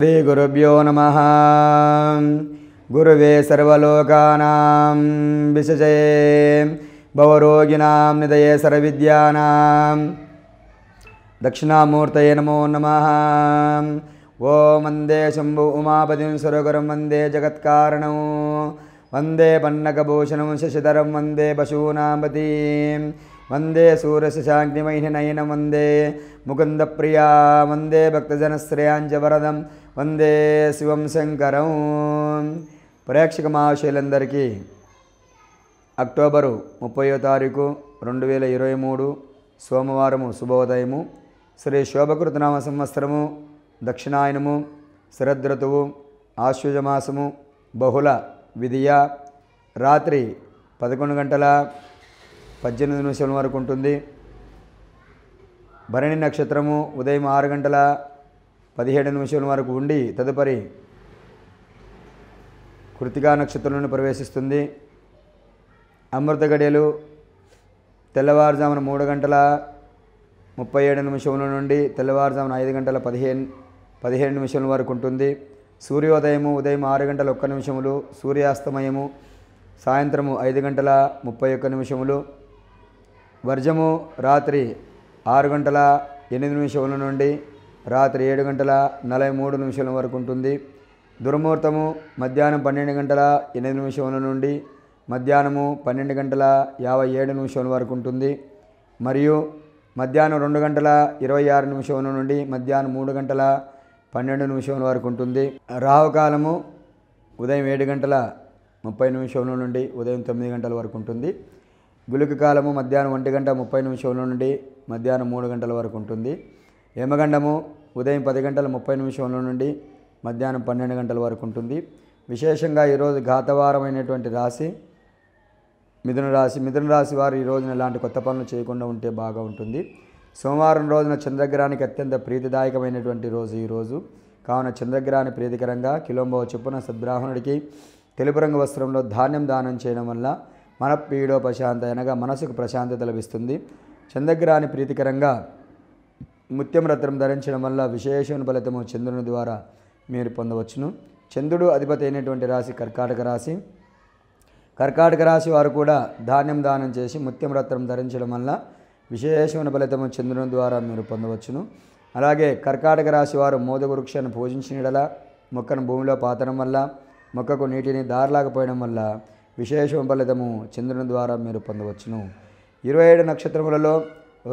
श्रीगुरुभ्यो नमः गुरुवे सर्वलोकानां विसजये भवरोगिणां हृदये सर्वविद्यानां दक्षिणामूर्तये नमो नमः ॐ वन्दे शम्भु उमापतिं सुरगुरं वन्दे जगत्कारणं वन्दे पन्नकभूषणं शशिधरं वन्दे पशूनां पतिं వందే సూర్యశశాగ్నిమహినయనం వందే ప్రియా వందే భక్తజనశ్రేయాంజ వరదం వందే శివం శంకరం ప్రేక్షక మహాశయులందరికీ అక్టోబరు ముప్పయో తారీఖు రెండు వేల ఇరవై మూడు సోమవారము శుభోదయము శ్రీ శోభకృతనామ సంవత్సరము దక్షిణాయనము శరదృతువు ఆశ్వజమాసము బహుళ విధియ రాత్రి పదకొండు గంటల పద్దెనిమిది నిమిషాల వరకు ఉంటుంది భరణి నక్షత్రము ఉదయం ఆరు గంటల పదిహేడు నిమిషాల వరకు ఉండి తదుపరి కృతికా నక్షత్రంలో ప్రవేశిస్తుంది అమృత గడియలు తెల్లవారుజామున మూడు గంటల ముప్పై ఏడు నిమిషముల నుండి తెల్లవారుజామున ఐదు గంటల పదిహేను పదిహేను నిమిషముల వరకు ఉంటుంది సూర్యోదయము ఉదయం ఆరు గంటల ఒక్క నిమిషములు సూర్యాస్తమయము సాయంత్రము ఐదు గంటల ముప్పై ఒక్క నిమిషములు వర్జము రాత్రి ఆరు గంటల ఎనిమిది నిమిషముల నుండి రాత్రి ఏడు గంటల నలభై మూడు నిమిషాల వరకు ఉంటుంది దుర్ముహూర్తము మధ్యాహ్నం పన్నెండు గంటల ఎనిమిది నిమిషముల నుండి మధ్యాహ్నము పన్నెండు గంటల యాభై ఏడు నిమిషముల వరకు ఉంటుంది మరియు మధ్యాహ్నం రెండు గంటల ఇరవై ఆరు నిమిషముల నుండి మధ్యాహ్నం మూడు గంటల పన్నెండు నిమిషముల వరకు ఉంటుంది రాహుకాలము ఉదయం ఏడు గంటల ముప్పై నిమిషముల నుండి ఉదయం తొమ్మిది గంటల వరకు ఉంటుంది గులిక కాలము మధ్యాహ్నం ఒంటి గంట ముప్పై నిమిషంల నుండి మధ్యాహ్నం మూడు గంటల వరకు ఉంటుంది యమగండము ఉదయం పది గంటల ముప్పై నిమిషముల నుండి మధ్యాహ్నం పన్నెండు గంటల వరకు ఉంటుంది విశేషంగా ఈరోజు ఘాతవారమైనటువంటి రాశి మిథున రాశి మిథున రాశి వారు ఈ రోజున ఇలాంటి కొత్త పనులు చేయకుండా ఉంటే బాగా ఉంటుంది సోమవారం రోజున చంద్రగ్రహానికి అత్యంత ప్రీతిదాయకమైనటువంటి రోజు ఈరోజు కావున చంద్రగ్రహాన్ని ప్రీతికరంగా కిలోంబవ చొప్పున సద్బ్రాహ్మణుడికి తెలుపు రంగు వస్త్రంలో ధాన్యం దానం చేయడం వల్ల ప్రశాంత అనగా మనసుకు ప్రశాంతత లభిస్తుంది చంద్రగ్రహాన్ని ప్రీతికరంగా ముత్యం రత్నం ధరించడం వల్ల విశేషమైన ఫలితము చంద్రుని ద్వారా మీరు పొందవచ్చును చంద్రుడు అధిపతి అయినటువంటి రాశి కర్కాటక రాశి కర్కాటక రాశి వారు కూడా ధాన్యం దానం చేసి ముత్యం రత్నం ధరించడం వల్ల విశేషమైన ఫలితము చంద్రుని ద్వారా మీరు పొందవచ్చును అలాగే కర్కాటక రాశి వారు మోదక వృక్షాన్ని పూజించిన మొక్కను భూమిలో పాతడం వల్ల మొక్కకు నీటిని దారిలాగపోయడం వల్ల విశేష ఫలితము చంద్రుని ద్వారా మీరు పొందవచ్చును ఇరవై ఏడు నక్షత్రములలో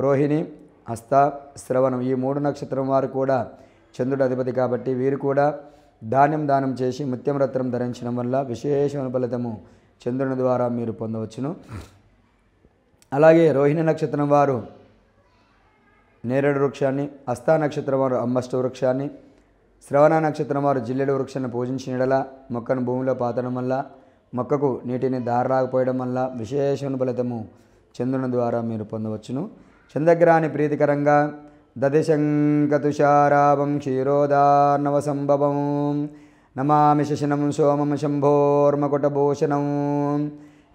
రోహిణి హస్త శ్రవణం ఈ మూడు నక్షత్రం వారు కూడా చంద్రుడు అధిపతి కాబట్టి వీరు కూడా ధాన్యం దానం చేసి ముత్యం రత్నం ధరించడం వల్ల విశేషమైన ఫలితము చంద్రుని ద్వారా మీరు పొందవచ్చును అలాగే రోహిణి నక్షత్రం వారు నేరేడు వృక్షాన్ని హస్తా నక్షత్రం వారు అంబష్ట వృక్షాన్ని శ్రవణ నక్షత్రం వారు జిల్లెడు వృక్షాన్ని పూజించిన ఎడల మొక్కను భూమిలో పాతడం వల్ల మొక్కకు నీటిని దారలాగపోయడం వల్ల విశేషణ ఫలితము చంద్రుని ద్వారా మీరు పొందవచ్చును చంద్రగ్రహాన్ని ప్రీతికరంగా దదిశంకతుషారావం క్షీరోదార్ణవ సంభవం నమామి శశనం సోమం శంభోర్మకుటభూషణం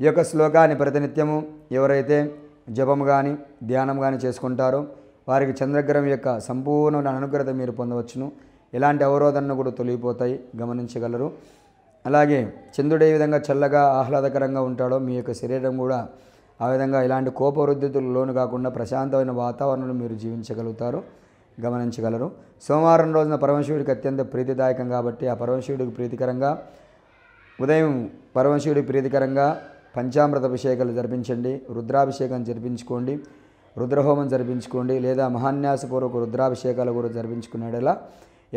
ఈ యొక్క శ్లోకాన్ని ప్రతినిత్యము ఎవరైతే జపము కానీ ధ్యానం కానీ చేసుకుంటారో వారికి చంద్రగ్రహం యొక్క సంపూర్ణ అనుగ్రహత మీరు పొందవచ్చును ఎలాంటి అవరోధనను కూడా తొలగిపోతాయి గమనించగలరు అలాగే చంద్రుడు ఏ విధంగా చల్లగా ఆహ్లాదకరంగా ఉంటాడో మీ యొక్క శరీరం కూడా ఆ విధంగా ఇలాంటి కోపరుద్ధతులు లోను కాకుండా ప్రశాంతమైన వాతావరణంలో మీరు జీవించగలుగుతారు గమనించగలరు సోమవారం రోజున పరమశివుడికి అత్యంత ప్రీతిదాయకం కాబట్టి ఆ పరమశివుడికి ప్రీతికరంగా ఉదయం పరమశివుడి ప్రీతికరంగా పంచామృత అభిషేకాలు జరిపించండి రుద్రాభిషేకం జరిపించుకోండి రుద్రహోమం జరిపించుకోండి లేదా మహాన్యాసపూర్వక రుద్రాభిషేకాలు కూడా జరిపించుకునేలా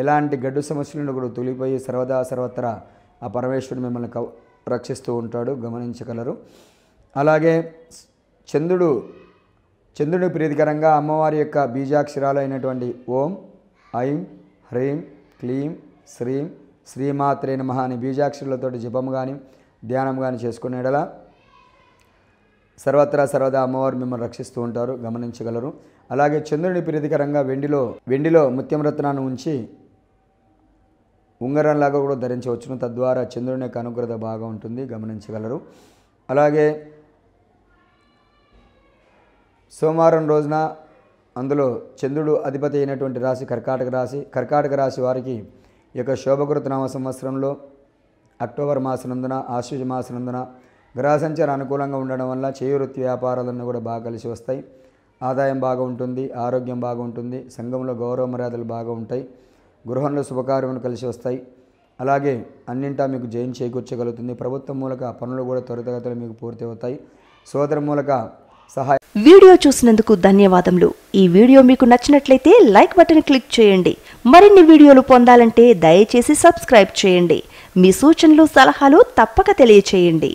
ఎలాంటి గడ్డు సమస్యలను కూడా తొలిపోయి సర్వదా సర్వత్రా ఆ పరమేశ్వరుడు మిమ్మల్ని రక్షిస్తూ ఉంటాడు గమనించగలరు అలాగే చంద్రుడు చంద్రుడి ప్రీతికరంగా అమ్మవారి యొక్క బీజాక్షరాలు అయినటువంటి ఓం ఐం హ్రీం క్లీం శ్రీం శ్రీమాత్రే నమ అని బీజాక్షరాలతోటి జపం కానీ ధ్యానం కానీ చేసుకునేడలా సర్వత్రా సర్వదా అమ్మవారు మిమ్మల్ని రక్షిస్తూ ఉంటారు గమనించగలరు అలాగే చంద్రుని ప్రీతికరంగా వెండిలో వెండిలో ముత్యం రత్నాన్ని ఉంచి ఉంగరం లాగా కూడా ధరించవచ్చును తద్వారా చంద్రుని యొక్క అనుగ్రత బాగా ఉంటుంది గమనించగలరు అలాగే సోమవారం రోజున అందులో చంద్రుడు అధిపతి అయినటువంటి రాశి కర్కాటక రాశి కర్కాటక రాశి వారికి ఈ యొక్క శోభకృత నామ సంవత్సరంలో అక్టోబర్ మాసనందున ఆశ్వజ మాసనందున గ్రహ సంచార అనుకూలంగా ఉండడం వల్ల చేయువృత్తి వ్యాపారాలన్నీ కూడా బాగా కలిసి వస్తాయి ఆదాయం బాగా ఉంటుంది ఆరోగ్యం బాగుంటుంది సంఘంలో గౌరవ మర్యాదలు బాగా ఉంటాయి గృహంలో శుభకార్యములు కలిసి వస్తాయి అలాగే అన్నింటా మీకు జయం చేకూర్చగలుగుతుంది ప్రభుత్వం మూలక పనులు కూడా త్వరితగతిలో మీకు పూర్తి అవుతాయి సోదర మూలక సహాయ వీడియో చూసినందుకు ధన్యవాదములు ఈ వీడియో మీకు నచ్చినట్లయితే లైక్ బటన్ క్లిక్ చేయండి మరిన్ని వీడియోలు పొందాలంటే దయచేసి సబ్స్క్రైబ్ చేయండి మీ సూచనలు సలహాలు తప్పక తెలియచేయండి